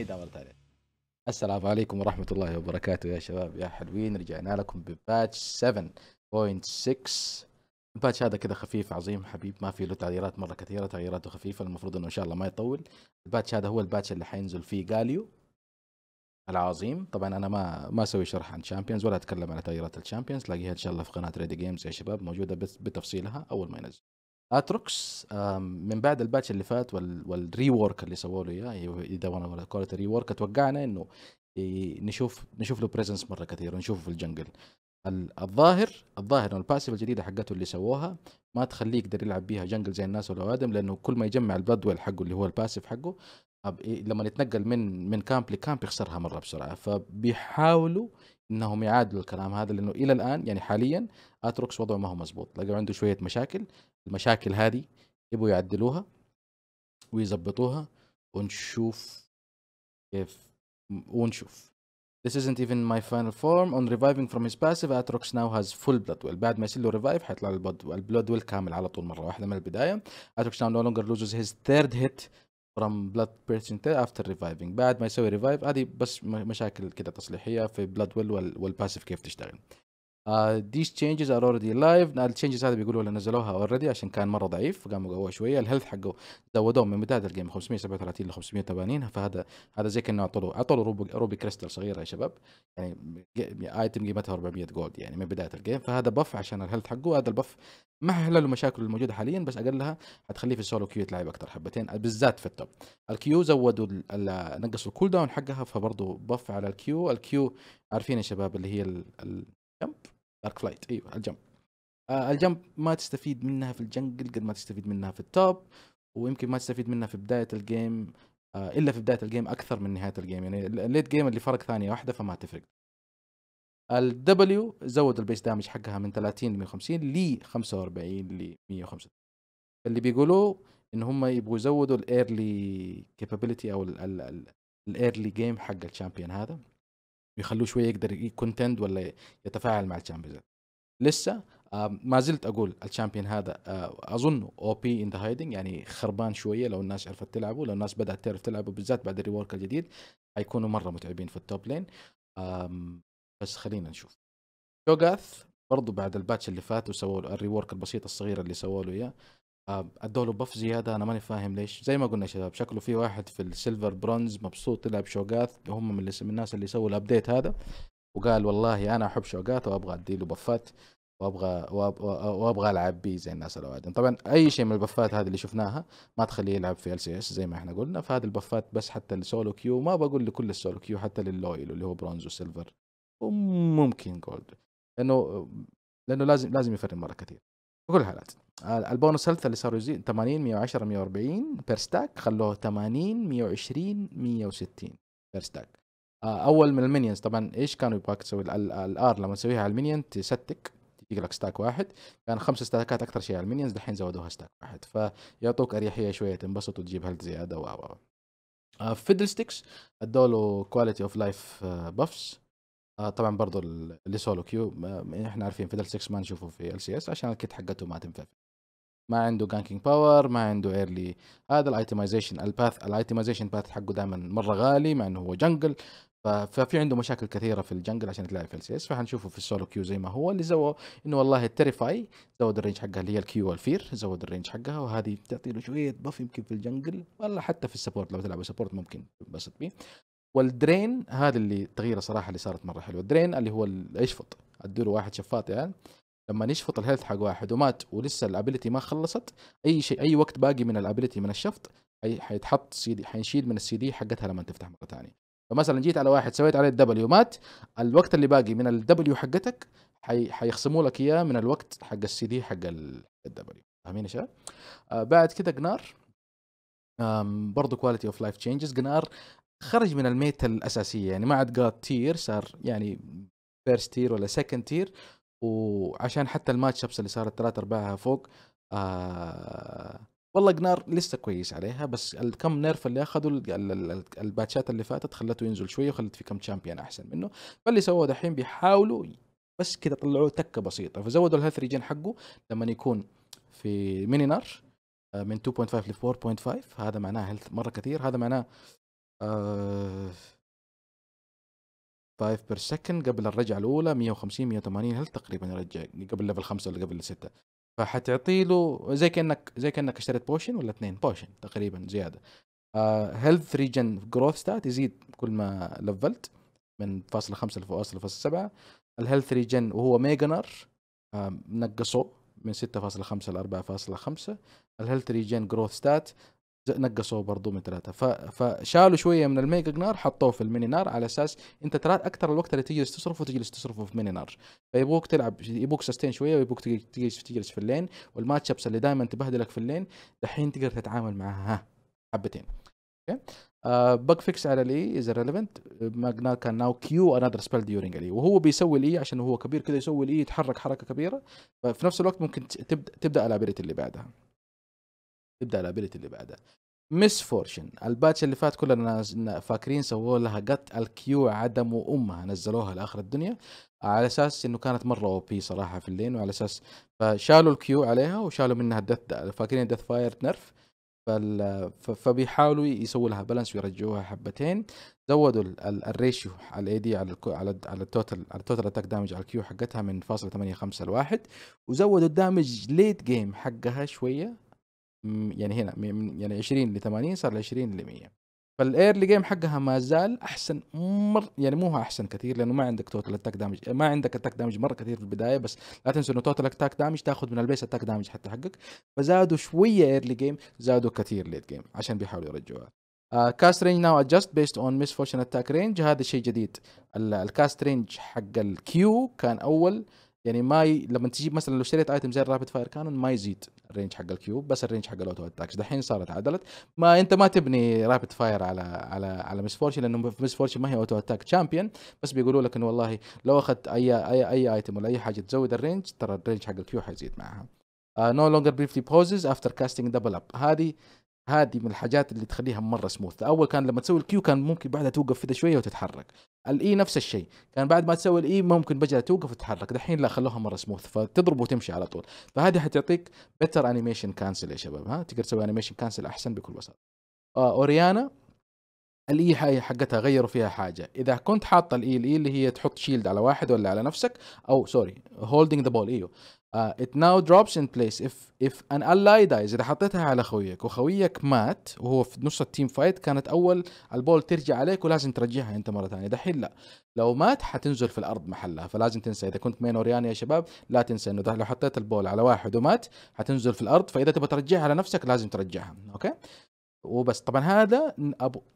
اي مره ثانيه السلام عليكم ورحمه الله وبركاته يا شباب يا حلوين رجعنا لكم بباتش 7.6 الباتش هذا كذا خفيف عظيم حبيب ما في له تغييرات مره كثيره تغييراته خفيفه المفروض انه ان شاء الله ما يطول الباتش هذا هو الباتش اللي حينزل فيه غاليو العظيم طبعا انا ما ما اسوي شرح عن شامبيونز ولا اتكلم على تغييرات الشامبيونز تلاقيها ان شاء الله في قناه ريدي جيمز يا شباب موجوده بتفصيلها اول ما ينزل اتروكس من بعد الباتش اللي فات والري وورك اللي سووا له اياه اذا إيه وانا كولت ري وورك توقعنا انه إيه نشوف نشوف له بريزنس مره كثير نشوفه في الجنجل الظاهر الظاهر انه الباسيف الجديده حقته اللي سووها ما تخليه يقدر يلعب بيها جنجل زي الناس ولا ادم لانه كل ما يجمع البلاد حقه اللي هو الباسيف حقه إيه لما يتنقل من من كامب لكامب يخسرها مره بسرعه فبيحاولوا انهم يعادلوا الكلام هذا لانه الى الان يعني حاليا اتروكس وضعه ما هو مزبوط لقوا عنده شويه مشاكل المشاكل هذه يبغوا يعدلوها ويظبطوها ونشوف كيف ونشوف This isn't even my final form. On reviving from his passive, Atrox now has full blood well. بعد ما يصير له ريفايف حيطلع له البلود ويل كامل على طول مرة واحدة من البداية. Atrox now no longer loses his third hit from blood percentage after reviving بعد ما يسوي ريفايف هذه بس مشاكل كده تصليحيه في بلاد ويل والباسيف كيف تشتغل Uh, these changes are already live التشينجز هذا بيقولوا اللي نزلوها اوريدي عشان كان مره ضعيف فقاموا قووه شويه الهيلث حقه زودوه من بدايه الجيم 537 ل 580 فهذا هذا زي كانه اعطوا له روبي, روبي كريستال صغيره يا شباب يعني ايتم قيمتها 400 جولد يعني من بدايه الجيم فهذا بف عشان الهيلث حقه هذا البف ما حيحل له مشاكله الموجوده حاليا بس اقلها حتخليه في السولو كيو يتلعب اكثر حبتين بالذات في التوب الكيو زودوا نقصوا الكول داون حقها فبرضه بف على الكيو الكيو عارفين يا شباب اللي هي ال... ال... دارك فلايت ايوه الجمب آه الجمب ما تستفيد منها في الجنجل قد ما تستفيد منها في التوب ويمكن ما تستفيد منها في بدايه الجيم آه الا في بدايه الجيم اكثر من نهايه الجيم يعني الليت جيم اللي فرق ثانيه واحده فما تفرق الدبليو زود البيس دامج حقها من 30 ل 150 ل 45 ل 135 اللي بيقولوه ان هم يبغوا يزودوا الايرلي كابابيلتي او الايرلي جيم حق الشامبيون هذا يخلوه شويه يقدر يكونتند ولا يتفاعل مع الشامبيونز لسه ما زلت اقول الشامبيون هذا آه، اظن او بي ان ذا هايدنج يعني خربان شويه لو الناس عرفت تلعبه لو الناس بدات تعرف تلعبه بالذات بعد الريورك الجديد حيكونوا مره متعبين في التوب لين بس خلينا نشوف شوغاث برضو بعد الباتش اللي فات وسووا الريورك البسيط الصغير اللي سووا له اياه آه، ادوا له بف زياده انا ماني فاهم ليش زي ما قلنا شباب شكله في واحد في السيلفر برونز مبسوط طلع بشوقات هم من, الناس اللي سووا الابديت هذا وقال والله انا احب شوقات وابغى ادي له بفات وابغى وابغى العب بيه زي الناس الاوادم طبعا اي شيء من البفات هذه اللي شفناها ما تخليه يلعب في ال سي اس زي ما احنا قلنا فهذه البفات بس حتى السولو كيو ما بقول لكل السولو كيو حتى لللويل اللي هو برونز وسيلفر وممكن جولد لانه لانه لازم لازم يفرق مره كثير في كل الحالات البونص هيلث اللي صاروا 80 110 140 بير ستاك خلوه 80 120 160 بير ستاك اول من المينيونز طبعا ايش كانوا يبغاك تسوي الار لما تسويها على المينيون تستك تجيك لك ستاك واحد كان خمس ستاكات اكثر شيء على المينيونز دحين زودوها ستاك واحد فيعطوك اريحيه شويه تنبسط وتجيب هيلث زياده و و فيدل ستكس ادوا له كواليتي اوف لايف بفس طبعا برضو اللي سولو كيو احنا عارفين فيدل 6 ما نشوفه في ال سي اس عشان الكيت حقته ما تنفع في ما عنده جانكينج باور ما عنده ايرلي هذا الايتمايزيشن الباث الايتمايزيشن باث حقه دائما مره غالي مع انه هو جنجل ففي عنده مشاكل كثيره في الجنجل عشان تلاقي في السيس فحنشوفه في السولو كيو زي ما هو اللي زو انه والله التريفاي زود الرينج حقها اللي هي الكيو والفير زود الرينج حقها وهذه بتعطي له شويه بف يمكن في الجنجل ولا حتى في السبورت لو تلعب سبورت ممكن تنبسط به والدرين هذا اللي تغيير صراحه اللي صارت مره حلوه الدرين اللي هو يشفط اديله واحد شفاط يعني لما يشفط الهيلث حق واحد ومات ولسه الابيلتي ما خلصت اي شيء اي وقت باقي من الابيلتي من الشفط اي حيتحط سي دي حينشيل من السي دي حقتها لما تفتح مره ثانيه فمثلا جيت على واحد سويت عليه الدبليو مات الوقت اللي باقي من الدبليو حقتك حي... حيخصموا لك اياه من الوقت حق السي دي حق الدبليو فاهمين يا شباب؟ آه بعد كده جنار برضه كواليتي اوف لايف تشينجز جنار خرج من الميتا الاساسيه يعني ما عاد قاد تير صار يعني فيرست تير ولا سكند تير وعشان حتى الماتش ابس اللي صارت ثلاثة ارباعها فوق آه والله جنار لسه كويس عليها بس الكم نيرف اللي اخذوا الباتشات اللي فاتت خلته ينزل شويه وخلت في كم تشامبيون احسن منه فاللي سووه دحين بيحاولوا بس كده طلعوه تكه بسيطه فزودوا الهيلث ريجين حقه لما يكون في ميني نار آه، من 2.5 ل 4.5 هذا معناه هيلث مره كثير هذا معناه آه 5 بير سكند قبل الرجعه الاولى 150 180 هل تقريبا يرجع قبل ليفل 5 ولا قبل 6 فحتعطي له زي كانك زي كانك اشتريت بوشن ولا اثنين بوشن تقريبا زياده هيلث ريجن جروث ستات يزيد كل ما لفلت من فاصل 5 لفاصل 7 الهيلث ريجن وهو ميجانر آه، نقصوه من 6.5 ل 4.5 الهيلث ريجن جروث ستات نقصوه برضه من ثلاثه فشالوا شويه من الميجا نار حطوه في الميني نار على اساس انت ترى اكثر الوقت اللي تجلس تصرفه تجلس تصرفه في ميني نار فيبغوك تلعب يبغوك سستين شويه ويبغوك تجلس تجلس في اللين والماتش ابس اللي دائما تبهدلك في اللين دحين تقدر تتعامل معها حبتين اوكي أه بق فيكس على الاي از ريليفنت ماجنا كان ناو كيو انذر سبيل ديورنج الاي وهو بيسوي الاي عشان هو كبير كذا يسوي الاي يتحرك حركه كبيره ففي نفس الوقت ممكن تبدا تبدا الابيلتي اللي بعدها تبدا الابيلتي اللي بعدها مس فورشن الباتش اللي فات كلنا فاكرين سووا لها قط الكيو عدم وامها نزلوها لاخر الدنيا على اساس انه كانت مره او بي صراحه في اللين وعلى اساس فشالوا الكيو عليها وشالوا منها الدث فاكرين دث فاير نرف فال... فبيحاولوا يسووا لها بالانس ويرجعوها حبتين زودوا الريشيو على الاي دي على على التوتال على التوتال اتاك دامج على الكيو حقتها من فاصل 8.5 ل 1 وزودوا الدامج ليت جيم حقها شويه يعني هنا من يعني 20 ل 80 صار ل 20 ل 100 فالايرلي جيم حقها ما زال احسن مر يعني مو احسن كثير لانه ما عندك توتال اتاك دامج ما عندك اتاك دامج مره كثير في البدايه بس لا تنسى انه توتال اتاك دامج تاخذ من البيس اتاك دامج حتى حقك فزادوا شويه ايرلي جيم زادوا كثير ليت جيم عشان بيحاولوا يرجعوها كاست رينج ناو ادجست بيست اون ميس فورشن اتاك رينج هذا شيء جديد الكاست رينج حق الكيو كان اول uh, يعني ما ي... لما تجيب مثلا لو اشتريت ايتم زي الرابيد فاير كانون ما يزيد الرينج حق الكيوب بس الرينج حق الاوتو اتاكس دحين صارت عدلت ما انت ما تبني رابيد فاير على على على مس فورشن لانه مس فورشن ما هي اوتو اتاك شامبيون بس بيقولوا لك انه والله لو اخذت اي اي اي ايتم ولا اي حاجه تزود الرينج ترى الرينج حق الكيو حيزيد معها نو لونجر بريفلي بوزز افتر كاستنج دبل اب هذه هذه من الحاجات اللي تخليها مره سموث اول كان لما تسوي الكيو كان ممكن بعدها توقف كذا شويه وتتحرك الاي e نفس الشيء كان بعد ما تسوي الاي e ممكن فجاه توقف وتتحرك دحين لا خلوها مره سموث فتضرب وتمشي على طول فهذه حتعطيك بتر انيميشن كانسل يا شباب ها تقدر تسوي انيميشن كانسل احسن بكل بساطه آه اوريانا الاي هاي حقتها غيروا فيها حاجه اذا كنت حاطه الاي الاي اللي هي تحط شيلد على واحد ولا على نفسك او سوري هولدنج ذا بول ايوه ات ناو دروبس ان بليس اف اف ان الاي دايز اذا حطيتها على خويك وخويك مات وهو في نص التيم فايت كانت اول البول ترجع عليك ولازم ترجعها انت مره ثانيه دحين لا لو مات حتنزل في الارض محلها فلازم تنسى اذا كنت مين اوريان يا شباب لا تنسى انه لو حطيت البول على واحد ومات حتنزل في الارض فاذا تبغى ترجعها على نفسك لازم ترجعها اوكي وبس طبعا هذا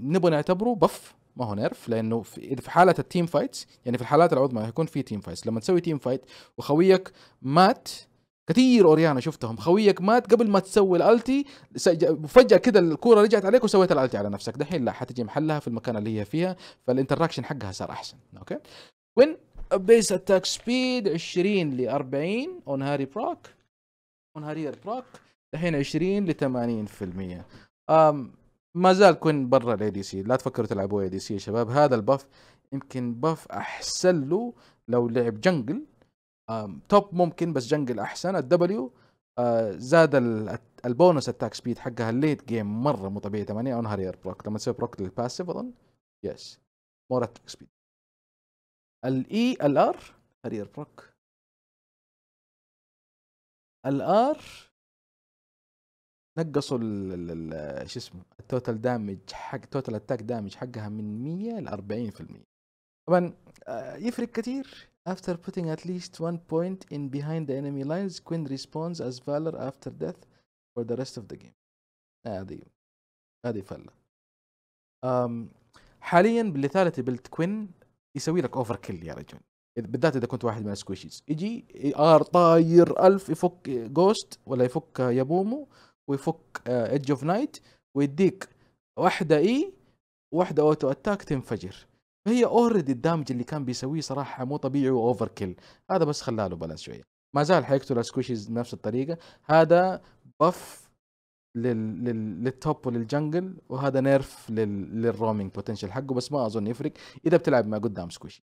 نبغى نعتبره بف ما هو نيرف لانه في, في حاله التيم فايتس يعني في الحالات العظمى هيكون في تيم فايتس لما تسوي تيم فايت وخويك مات كثير اوريانا شفتهم خويك مات قبل ما تسوي الالتي فجاه كذا الكوره رجعت عليك وسويت الالتي على نفسك دحين لا حتجي محلها في المكان اللي هي فيها فالانتراكشن حقها صار احسن اوكي وين بيس اتاك سبيد 20 ل 40 اون هاري بروك اون هاري بروك دحين 20 ل 80% ما زال كوين برا الاي دي سي لا تفكروا تلعبوا اي دي سي يا شباب هذا الباف يمكن باف احسن له لو لعب جنجل توب ممكن بس جنجل احسن الدبليو آه، زاد البونس اتاك سبيد حقها الليت جيم مره مو طبيعي 8 اون هارير بروك لما تسوي بروك للباسيف اظن يس مور اتاك سبيد الاي الار هارير بروك الار نقصوا ال شو اسمه التوتال دامج حق توتال اتاك دامج حقها من 100 ل 40% طبعا آه، يفرق كثير after putting at least one point in behind the enemy lines Quinn responds as Valor after death for the rest of the game آه، هذه هذه فله حاليا بالثالثة بلت كوين يسوي لك اوفر كيل يا رجل بالذات اذا كنت واحد من السكويشيز يجي ار آه، طاير الف يفك جوست ولا يفك يابومو ويفك ايدج اوف نايت ويديك واحده اي واحده اوتو اتاك تنفجر فهي اوريدي الدامج اللي كان بيسويه صراحه مو طبيعي واوفر كيل هذا بس خلاله بلاش شويه ما زال حيقتل سكوشيز بنفس الطريقه هذا بف لل... لل... للتوب وللجنجل وهذا نيرف لل... للرومينج بوتنشل حقه بس ما اظن يفرق اذا بتلعب مع قدام سكوشي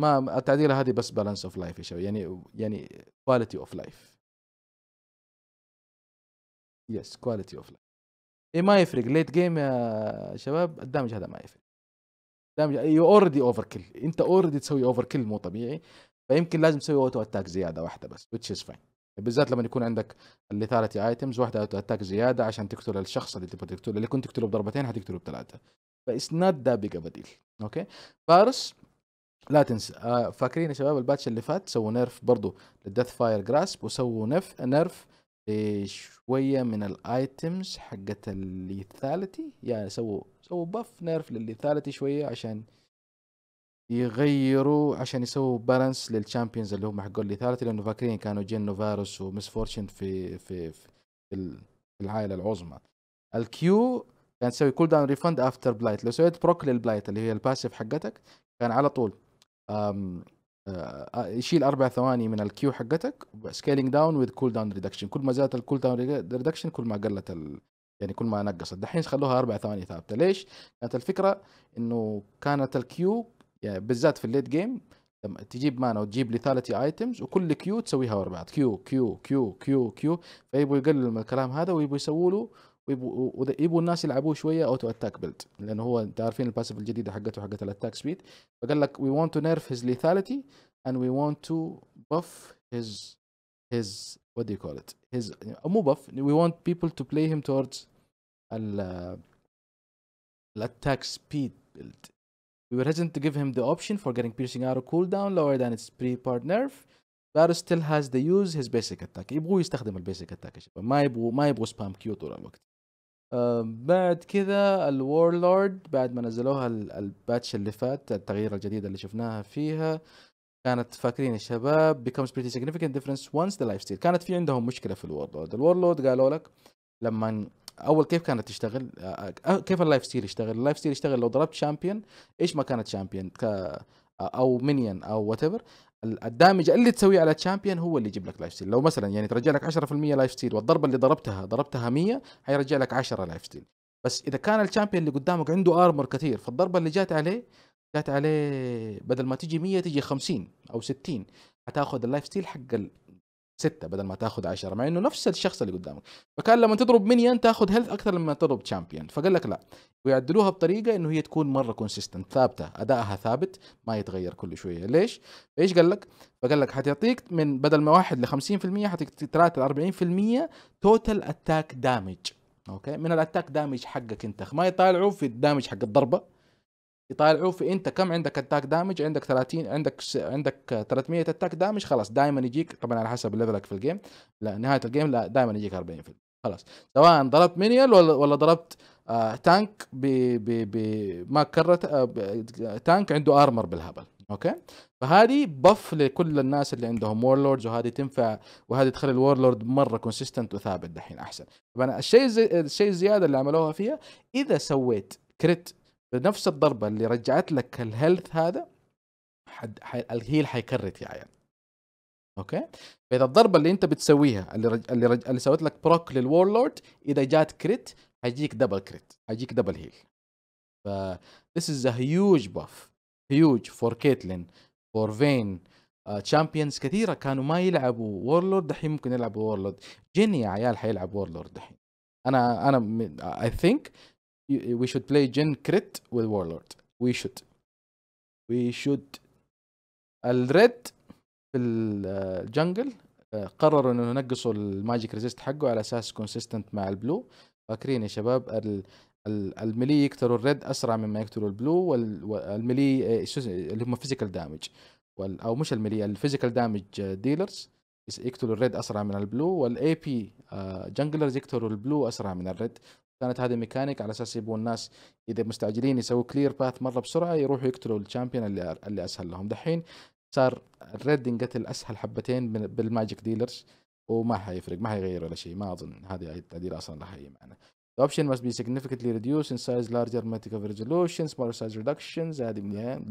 ما التعديله هذه بس بالانس اوف لايف يعني يعني كواليتي اوف لايف يس كواليتي اوف لايف اي ما يفرق ليت جيم يا شباب الدمج هذا ما يفرق دامج يو اوريدي اوفر كل انت اوريدي تسوي اوفر كل مو طبيعي فيمكن لازم تسوي اوتو اتاك زياده واحده بس which is fine بالذات لما يكون عندك الليثاليتي ايتمز واحده اوتو اتاك زياده عشان تقتل الشخص اللي تبغى تقتله اللي كنت تقتله بضربتين حتقتله بثلاثه فايتس نوت ذا بيج بديل اوكي فارس لا تنسى آه، فاكرين يا شباب الباتش اللي فات سووا نيرف برضو للدث فاير جراسب وسووا نف نيرف شوية من الايتمز حقت الليثاليتي يعني سووا سووا باف نيرف للليثاليتي شوية عشان يغيروا عشان يسووا بالانس للشامبيونز اللي هم حقوا الليثاليتي لانه فاكرين كانوا جن فاروس ومس فورتشن في في في, في العائلة العظمى الكيو كان تسوي كول داون ريفند افتر بلايت لو سويت بروك للبلايت اللي هي الباسيف حقتك كان على طول يشيل آه، آه، اربع ثواني من الكيو حقتك سكيلينج داون وذ كول داون ريدكشن كل ما زادت الكول داون ريدكشن كل ما قلت ال... يعني كل ما نقصت دحين خلوها اربع ثواني ثابته ليش؟ كانت الفكره انه كانت الكيو يعني بالذات في الليت جيم لما تجيب مانا وتجيب ليثاليتي ايتمز وكل كيو تسويها ورا بعض كيو كيو كيو كيو كيو فيبوا يقللوا من الكلام هذا ويبوا يسووا له ويبقوا ويبقوا الناس يلعبوه شويه اوتو اتاك بيلد لانه هو انت عارفين الباسيف الجديده حقته حقت الاتاك سبيد فقال لك وي ونت تو نيرف هيز ليثاليتي اند وي ونت تو بف هيز هيز وات يو كول ات هيز مو بف وي ونت بيبل تو بلاي هيم توردز ال الاتاك سبيد بيلد We were hesitant to give him the option for getting piercing arrow cooldown lower than its pre-part nerf. Varus still has the use his basic attack. يبغوا يستخدم البيسك اتاك يا شباب ما يبغوا ما يبغوا سبام كيو طول الوقت. آه، بعد كذا الورلورد بعد ما نزلوها الباتش اللي فات التغيير الجديد اللي شفناها فيها كانت فاكرين الشباب becomes pretty significant difference once the life كانت في عندهم مشكله في الورلود الورلود قالوا لك لما اول كيف كانت تشتغل آه، آه، كيف اللايف ستيل يشتغل اللايف ستيل يشتغل لو ضربت شامبيون ايش ما كانت شامبيون او مينيون او وات الدامج اللي تسويه على تشامبيون هو اللي يجيب لك لايف ستيل لو مثلا يعني ترجع لك 10% لايف ستيل والضربه اللي ضربتها ضربتها 100 حيرجع لك 10 لايف ستيل بس اذا كان الشامبيون اللي قدامك عنده ارمر كثير فالضربه اللي جات عليه جات عليه بدل ما تجي 100 تجي 50 او 60 حتاخذ اللايف ستيل حق ستة بدل ما تاخذ 10 مع انه نفس الشخص اللي قدامك فكان لما تضرب مينيان تاخذ هيلث اكثر لما تضرب تشامبيون فقال لك لا ويعدلوها بطريقه انه هي تكون مره كونسيستنت ثابته ادائها ثابت ما يتغير كل شويه ليش ايش قال لك فقال لك حتعطيك من بدل ما 1 ل 50% حتعطيك 3 ل 40% توتال اتاك دامج اوكي من الاتاك دامج حقك انت ما يطالعوا في الدامج حق الضربه يطالعوا في انت كم عندك اتاك دامج عندك 30 عندك عندك 300 اتاك دامج خلاص دائما يجيك طبعا على حسب ليفلك في الجيم لا نهايه الجيم لا دائما يجيك 40 فيلم. خلاص سواء ضربت مينيال ولا ولا ضربت آه تانك ب ب ب ما كرت آه تانك عنده ارمر بالهبل اوكي فهذه بف لكل الناس اللي عندهم وورلوردز وهذه تنفع وهذه تخلي الورلورد مره كونسيستنت وثابت دحين احسن طبعا الشيء الشيء الزياده اللي عملوها فيها اذا سويت كريت بنفس الضربه اللي رجعت لك الهيلث هذا حد الهيل حيكرت يا يعني. عيال اوكي فاذا الضربه اللي انت بتسويها اللي رج... اللي, رج... اللي سويت لك بروك للورلورد اذا جات كريت حيجيك دبل كريت حيجيك دبل هيل ف this is a huge buff huge for Caitlyn for Vayne تشامبيونز آه، uh, كثيره كانوا ما يلعبوا وورلورد دحين ممكن يلعبوا وورلورد جيني يا عيال حيلعب وورلورد دحين انا انا اي ثينك we should play جن crit with Warlord we should we should الريد في الجنجل uh, uh, قرروا انه ينقصوا الماجيك ريزيست حقه على اساس كونسيستنت مع البلو فاكرين يا شباب ال الملي يقتلوا الريد اسرع مما يقتلوا البلو والملي uh, اللي هم فيزيكال دامج او مش الملي الفيزيكال دامج ديلرز يقتلوا الريد اسرع من البلو والاي بي جنجلرز يقتلوا البلو اسرع من الريد كانت هذه ميكانيك على اساس يبغوا الناس اذا مستعجلين يسووا كلير باث مره بسرعه يروحوا يقتلوا الشامبيون اللي, اللي اسهل لهم دحين صار الريد قتل اسهل حبتين بالماجيك ديلرز وما حيفرق ما حيغير ولا شيء ما اظن هذه التعديل اصلا راح يجي معنا The option must be significantly reduced in size larger of resolution smaller size reductions هذه من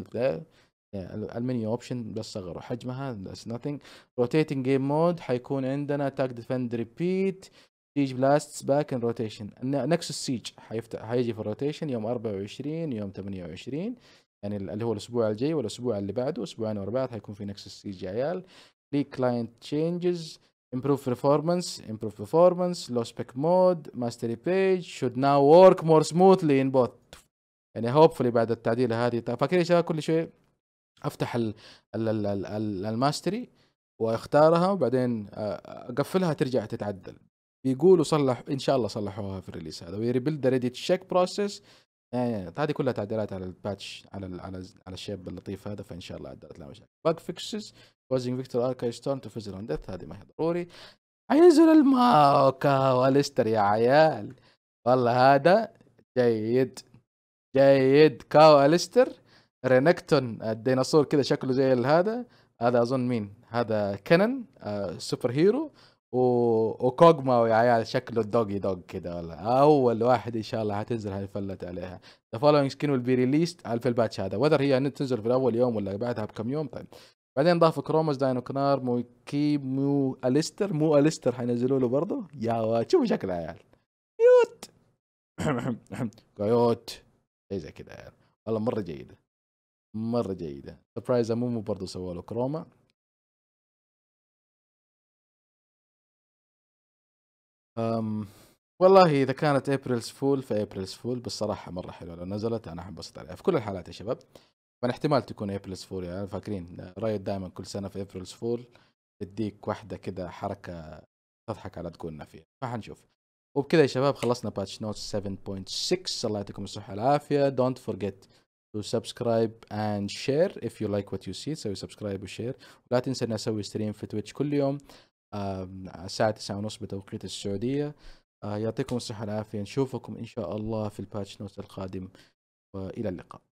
المنيو اوبشن بس صغروا حجمها that's nothing rotating game mode حيكون عندنا attack defend repeat سيج بلاستس باك ان روتيشن نكسس سيج حيفتح حيجي في الروتيشن يوم 24 يوم 28 يعني اللي هو الاسبوع الجاي والاسبوع اللي بعده اسبوعين ورا بعض حيكون في نكسس سيج يا عيال لي كلاينت تشينجز امبروف بيرفورمانس امبروف بيرفورمانس لو سبيك مود ماستري بيج شود ناو ورك مور سموثلي ان بوت يعني هوبفلي بعد التعديلة هذه طيب، فاكرين يا شباب كل شيء افتح ال ال ال الماستري واختارها وبعدين اقفلها ترجع تتعدل بيقولوا صلح ان شاء الله صلحوها في الريليس هذا وي ريبيلد ذا ريدي تشيك بروسيس هذه كلها تعديلات على الباتش على على ال على الشيب اللطيف هذا فان شاء الله عدلت لها مشاكل باك فيكسز كوزنج فيكتور اركاي ستون تو فيزر اون ديث هذه ما هي ضروري حينزل الماوكا والستر يا عيال والله هذا جيد جيد كاو الستر رينكتون الديناصور كذا شكله زي هذا هذا اظن مين هذا كنن آه سوبر هيرو و... وكوجما ويا عيال شكله الدوجي دوج كده ولا اول واحد ان شاء الله هتنزل هيفلت عليها ذا فولوينج سكين ويل بي ريليست في الباتش هذا وذر هي تنزل في الاول يوم ولا بعدها بكم يوم طيب بعدين ضافوا كروموس داينو كنار مو كي مو اليستر مو اليستر حينزلوا له برضه يا شوفوا شكل عيال كيوت كيوت زي كده عيال يعني. والله مره جيده مره جيده سبرايز مو برضه سووا له كروما أم والله اذا كانت ابريلز فول فابريلز فول بس صراحه مره حلوه لو نزلت انا حنبسط عليها في كل الحالات يا شباب من احتمال تكون ابريلز فول يعني فاكرين رايت دائما كل سنه في ابريلز فول تديك واحده كذا حركه تضحك على تقولنا فيها فحنشوف وبكذا يا شباب خلصنا باتش نوت 7.6 الله يعطيكم الصحه والعافيه دونت فورجيت تو سبسكرايب اند شير اف يو لايك وات يو سي سوي سبسكرايب وشير ولا تنسى اني اسوي ستريم في تويتش كل يوم الساعة تسعة ونص بتوقيت السعودية آه، يعطيكم الصحة والعافية نشوفكم إن شاء الله في الباتش نوت القادم وإلى اللقاء